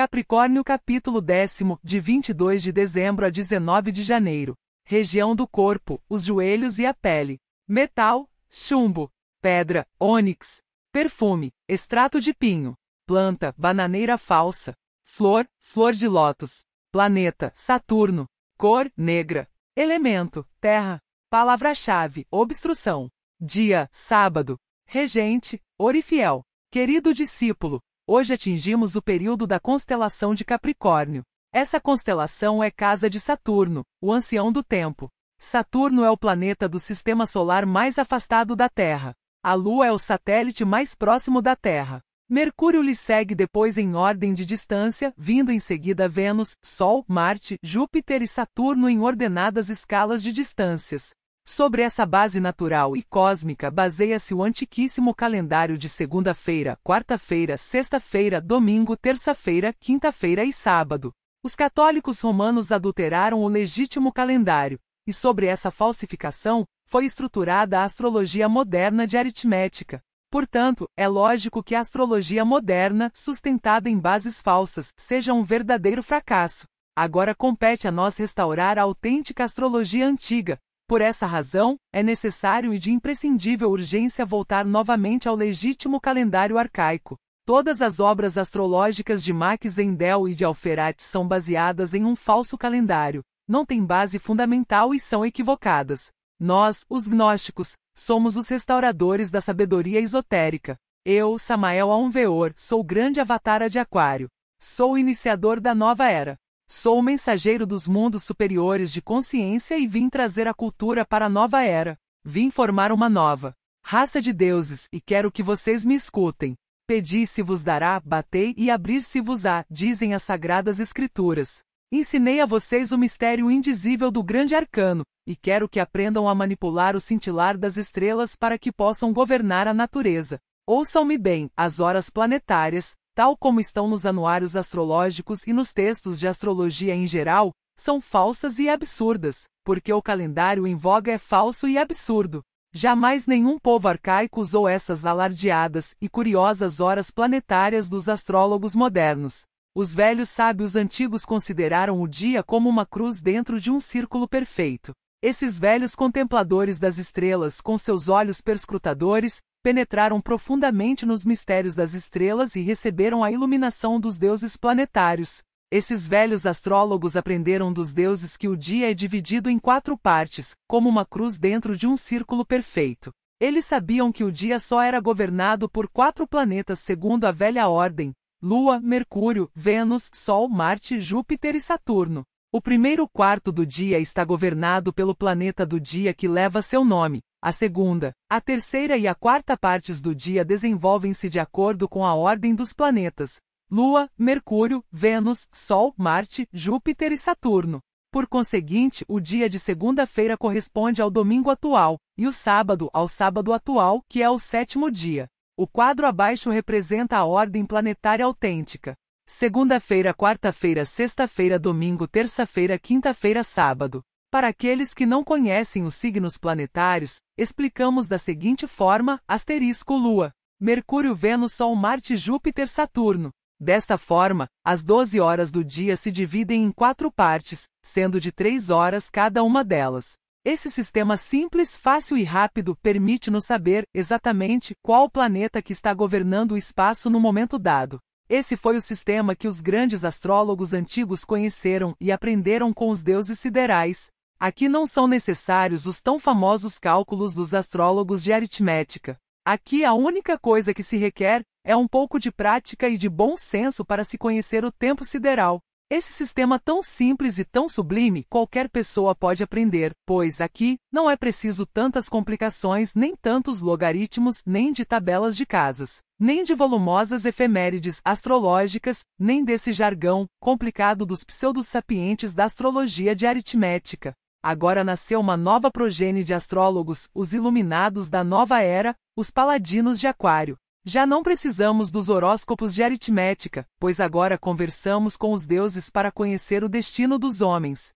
Capricórnio capítulo 10, de 22 de dezembro a 19 de janeiro. Região do corpo, os joelhos e a pele. Metal, chumbo. Pedra, ônix. Perfume, extrato de pinho. Planta, bananeira falsa. Flor, flor de lótus. Planeta, Saturno. Cor, negra. Elemento, terra. Palavra-chave, obstrução. Dia, sábado. Regente, Orifiel. Querido discípulo, Hoje atingimos o período da constelação de Capricórnio. Essa constelação é casa de Saturno, o ancião do tempo. Saturno é o planeta do sistema solar mais afastado da Terra. A Lua é o satélite mais próximo da Terra. Mercúrio lhe segue depois em ordem de distância, vindo em seguida Vênus, Sol, Marte, Júpiter e Saturno em ordenadas escalas de distâncias. Sobre essa base natural e cósmica baseia-se o antiquíssimo calendário de segunda-feira, quarta-feira, sexta-feira, domingo, terça-feira, quinta-feira e sábado. Os católicos romanos adulteraram o legítimo calendário, e sobre essa falsificação foi estruturada a astrologia moderna de aritmética. Portanto, é lógico que a astrologia moderna, sustentada em bases falsas, seja um verdadeiro fracasso. Agora compete a nós restaurar a autêntica astrologia antiga, por essa razão, é necessário e de imprescindível urgência voltar novamente ao legítimo calendário arcaico. Todas as obras astrológicas de Max Zendel e de Alferati são baseadas em um falso calendário, não têm base fundamental e são equivocadas. Nós, os gnósticos, somos os restauradores da sabedoria esotérica. Eu, Samael Aonveor, sou grande avatara de Aquário. Sou o iniciador da nova era. Sou o mensageiro dos mundos superiores de consciência e vim trazer a cultura para a nova era. Vim formar uma nova raça de deuses e quero que vocês me escutem. Pedi se vos dará, batei e abrir-se-vos-á, dizem as sagradas escrituras. Ensinei a vocês o mistério indizível do grande arcano, e quero que aprendam a manipular o cintilar das estrelas para que possam governar a natureza. Ouçam-me bem, as horas planetárias, tal como estão nos anuários astrológicos e nos textos de astrologia em geral, são falsas e absurdas, porque o calendário em voga é falso e absurdo. Jamais nenhum povo arcaico usou essas alardeadas e curiosas horas planetárias dos astrólogos modernos. Os velhos sábios antigos consideraram o dia como uma cruz dentro de um círculo perfeito. Esses velhos contempladores das estrelas, com seus olhos perscrutadores, penetraram profundamente nos mistérios das estrelas e receberam a iluminação dos deuses planetários. Esses velhos astrólogos aprenderam dos deuses que o dia é dividido em quatro partes, como uma cruz dentro de um círculo perfeito. Eles sabiam que o dia só era governado por quatro planetas segundo a velha ordem: Lua, Mercúrio, Vênus, Sol, Marte, Júpiter e Saturno. O primeiro quarto do dia está governado pelo planeta do dia que leva seu nome. A segunda, a terceira e a quarta partes do dia desenvolvem-se de acordo com a ordem dos planetas: Lua, Mercúrio, Vênus, Sol, Marte, Júpiter e Saturno. Por conseguinte, o dia de segunda-feira corresponde ao domingo atual, e o sábado ao sábado atual, que é o sétimo dia. O quadro abaixo representa a ordem planetária autêntica segunda-feira, quarta-feira, sexta-feira, domingo, terça-feira, quinta-feira, sábado. Para aqueles que não conhecem os signos planetários, explicamos da seguinte forma: asterisco Lua, Mercúrio, Vênus, Sol, Marte, Júpiter, Saturno. Desta forma, as 12 horas do dia se dividem em quatro partes, sendo de três horas cada uma delas. Esse sistema simples, fácil e rápido permite-nos saber exatamente qual planeta que está governando o espaço no momento dado. Esse foi o sistema que os grandes astrólogos antigos conheceram e aprenderam com os deuses siderais. Aqui não são necessários os tão famosos cálculos dos astrólogos de aritmética. Aqui a única coisa que se requer é um pouco de prática e de bom senso para se conhecer o tempo sideral. Esse sistema tão simples e tão sublime qualquer pessoa pode aprender, pois aqui não é preciso tantas complicações, nem tantos logaritmos, nem de tabelas de casas, nem de volumosas efemérides astrológicas, nem desse jargão complicado dos pseudo-sapientes da astrologia de aritmética. Agora nasceu uma nova progênie de astrólogos, os iluminados da nova era, os paladinos de Aquário, já não precisamos dos horóscopos de aritmética, pois agora conversamos com os deuses para conhecer o destino dos homens.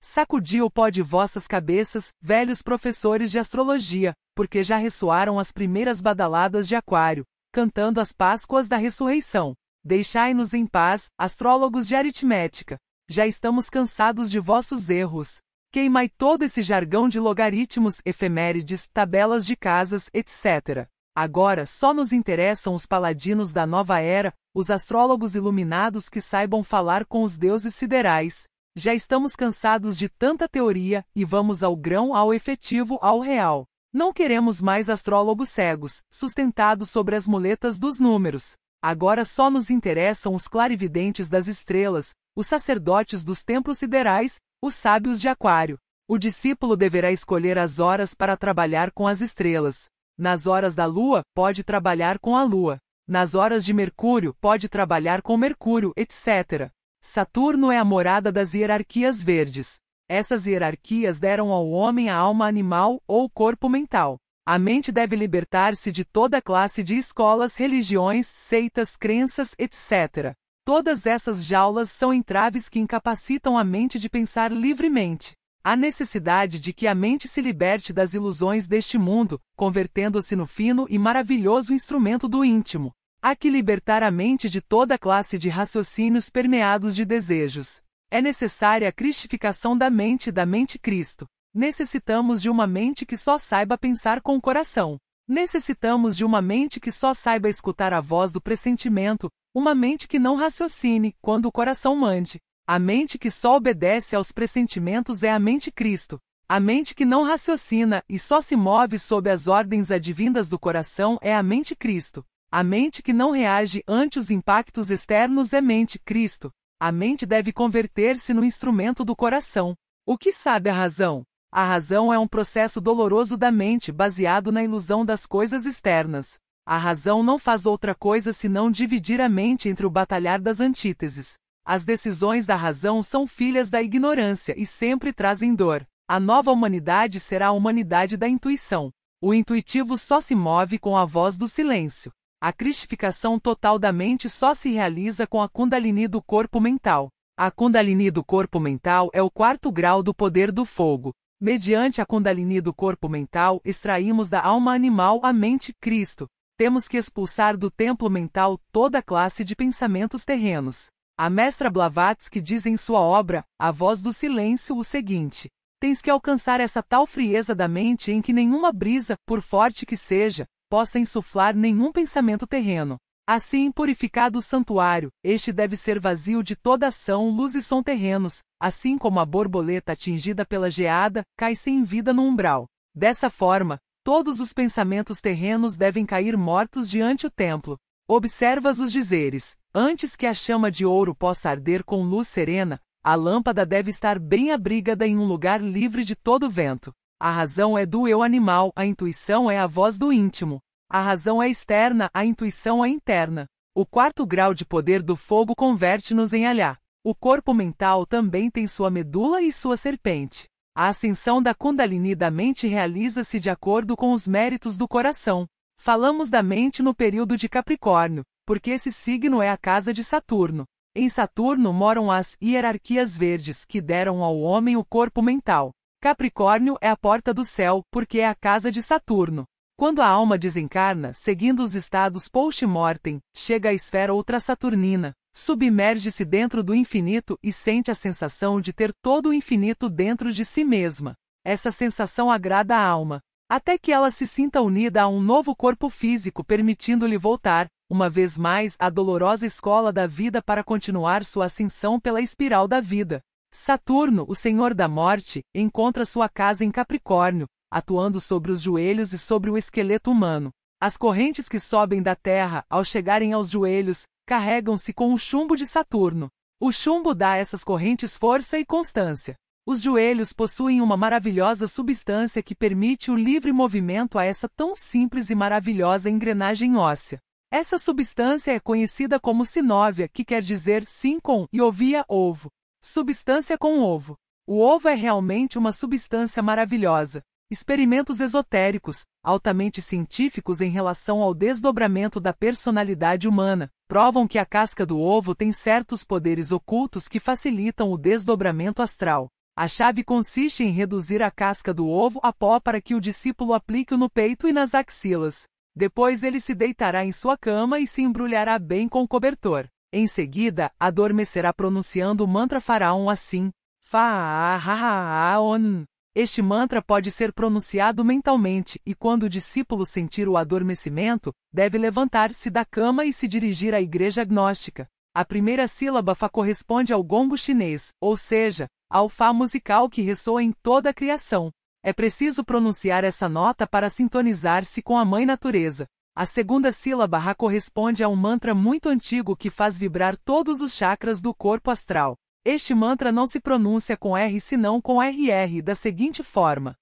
Sacudi o pó de vossas cabeças, velhos professores de astrologia, porque já ressoaram as primeiras badaladas de Aquário, cantando as Páscoas da ressurreição. Deixai-nos em paz, astrólogos de aritmética. Já estamos cansados de vossos erros. Queimai todo esse jargão de logaritmos, efemérides, tabelas de casas, etc. Agora só nos interessam os paladinos da nova era, os astrólogos iluminados que saibam falar com os deuses siderais. Já estamos cansados de tanta teoria e vamos ao grão, ao efetivo, ao real. Não queremos mais astrólogos cegos, sustentados sobre as muletas dos números. Agora só nos interessam os clarividentes das estrelas, os sacerdotes dos templos siderais, os sábios de Aquário. O discípulo deverá escolher as horas para trabalhar com as estrelas. Nas horas da Lua, pode trabalhar com a Lua. Nas horas de Mercúrio, pode trabalhar com Mercúrio, etc. Saturno é a morada das hierarquias verdes. Essas hierarquias deram ao homem a alma animal ou corpo mental. A mente deve libertar-se de toda classe de escolas, religiões, seitas, crenças, etc. Todas essas jaulas são entraves que incapacitam a mente de pensar livremente. Há necessidade de que a mente se liberte das ilusões deste mundo, convertendo-se no fino e maravilhoso instrumento do íntimo. Há que libertar a mente de toda classe de raciocínios permeados de desejos. É necessária a cristificação da mente da mente Cristo. Necessitamos de uma mente que só saiba pensar com o coração. Necessitamos de uma mente que só saiba escutar a voz do pressentimento, uma mente que não raciocine quando o coração mande. A mente que só obedece aos pressentimentos é a mente Cristo. A mente que não raciocina e só se move sob as ordens advindas do coração é a mente Cristo. A mente que não reage ante os impactos externos é mente Cristo. A mente deve converter-se no instrumento do coração. O que sabe a razão? A razão é um processo doloroso da mente baseado na ilusão das coisas externas. A razão não faz outra coisa senão dividir a mente entre o batalhar das antíteses. As decisões da razão são filhas da ignorância e sempre trazem dor. A nova humanidade será a humanidade da intuição. O intuitivo só se move com a voz do silêncio. A cristificação total da mente só se realiza com a Kundalini do corpo mental. A Kundalini do corpo mental é o quarto grau do poder do fogo. Mediante a Kundalini do corpo mental, extraímos da alma animal a mente Cristo. Temos que expulsar do templo mental toda classe de pensamentos terrenos. A mestra Blavatsky diz em sua obra, A Voz do Silêncio, o seguinte: Tens que alcançar essa tal frieza da mente em que nenhuma brisa, por forte que seja, possa insuflar nenhum pensamento terreno. Assim, purificado o santuário, este deve ser vazio de toda ação, luz e som terrenos, assim como a borboleta atingida pela geada cai sem vida no umbral. Dessa forma, todos os pensamentos terrenos devem cair mortos diante o templo, Observas os dizeres: Antes que a chama de ouro possa arder com luz serena, a lâmpada deve estar bem abrigada em um lugar livre de todo vento. A razão é do eu animal, a intuição é a voz do íntimo. A razão é externa, a intuição é interna. O quarto grau de poder do fogo converte-nos em Alhá. O corpo mental também tem sua medula e sua serpente. A ascensão da Kundalini da mente realiza-se de acordo com os méritos do coração. Falamos da mente no período de Capricórnio, porque esse signo é a casa de Saturno. Em Saturno moram as hierarquias verdes que deram ao homem o corpo mental. Capricórnio é a porta do céu, porque é a casa de Saturno. Quando a alma desencarna, seguindo os estados post-mortem, chega à esfera ultrasaturnina, submerge-se dentro do infinito e sente a sensação de ter todo o infinito dentro de si mesma. Essa sensação agrada a alma, até que ela se sinta unida a um novo corpo físico, permitindo-lhe voltar, uma vez mais, à dolorosa escola da vida para continuar sua ascensão pela espiral da vida. Saturno, o senhor da morte, encontra sua casa em Capricórnio, atuando sobre os joelhos e sobre o esqueleto humano. As correntes que sobem da terra, ao chegarem aos joelhos, carregam-se com o chumbo de Saturno. O chumbo dá a essas correntes força e constância. Os joelhos possuem uma maravilhosa substância que permite o livre movimento a essa tão simples e maravilhosa engrenagem óssea. Essa substância é conhecida como sinóvia, que quer dizer sim com e ovia ovo. Substância com ovo. O ovo é realmente uma substância maravilhosa. Experimentos esotéricos, altamente científicos em relação ao desdobramento da personalidade humana, provam que a casca do ovo tem certos poderes ocultos que facilitam o desdobramento astral. A chave consiste em reduzir a casca do ovo a pó para que o discípulo aplique no peito e nas axilas. Depois ele se deitará em sua cama e se embrulhará bem com o cobertor. Em seguida, adormecerá pronunciando o mantra faraón assim: Faraon. Este mantra pode ser pronunciado mentalmente e quando o discípulo sentir o adormecimento, deve levantar-se da cama e se dirigir à igreja agnóstica. A primeira sílaba fa corresponde ao gongo chinês, ou seja, alfá musical que ressoa em toda a criação. É preciso pronunciar essa nota para sintonizar-se com a mãe natureza. A segunda sílaba corresponde a um mantra muito antigo que faz vibrar todos os chakras do corpo astral. Este mantra não se pronuncia com R senão com RR da seguinte forma.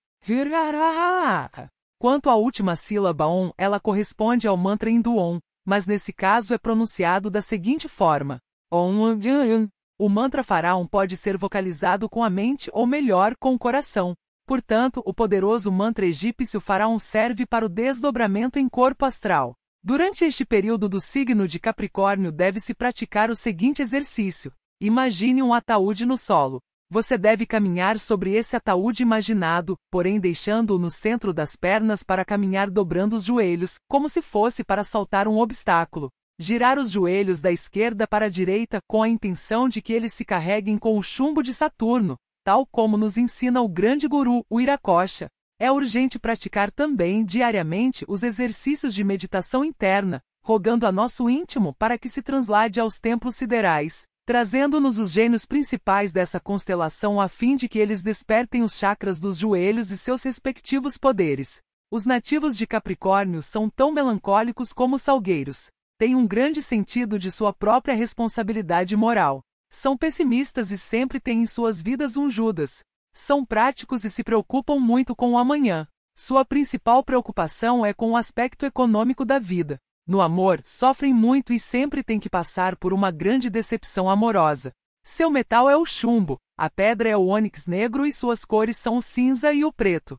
Quanto à última sílaba ON, ela corresponde ao mantra hindu ON, mas nesse caso é pronunciado da seguinte forma. ON o mantra faraon pode ser vocalizado com a mente ou melhor, com o coração. Portanto, o poderoso mantra egípcio faraon serve para o desdobramento em corpo astral. Durante este período do signo de Capricórnio deve-se praticar o seguinte exercício. Imagine um ataúde no solo. Você deve caminhar sobre esse ataúde imaginado, porém deixando-o no centro das pernas para caminhar dobrando os joelhos, como se fosse para saltar um obstáculo. Girar os joelhos da esquerda para a direita com a intenção de que eles se carreguem com o chumbo de Saturno, tal como nos ensina o grande guru, o Iracocha. É urgente praticar também diariamente os exercícios de meditação interna, rogando a nosso íntimo para que se translade aos templos siderais, trazendo-nos os gênios principais dessa constelação a fim de que eles despertem os chakras dos joelhos e seus respectivos poderes. Os nativos de Capricórnio são tão melancólicos como salgueiros têm um grande sentido de sua própria responsabilidade moral. São pessimistas e sempre têm em suas vidas um Judas. São práticos e se preocupam muito com o amanhã. Sua principal preocupação é com o aspecto econômico da vida. No amor, sofrem muito e sempre têm que passar por uma grande decepção amorosa. Seu metal é o chumbo, a pedra é o ônix negro e suas cores são o cinza e o preto.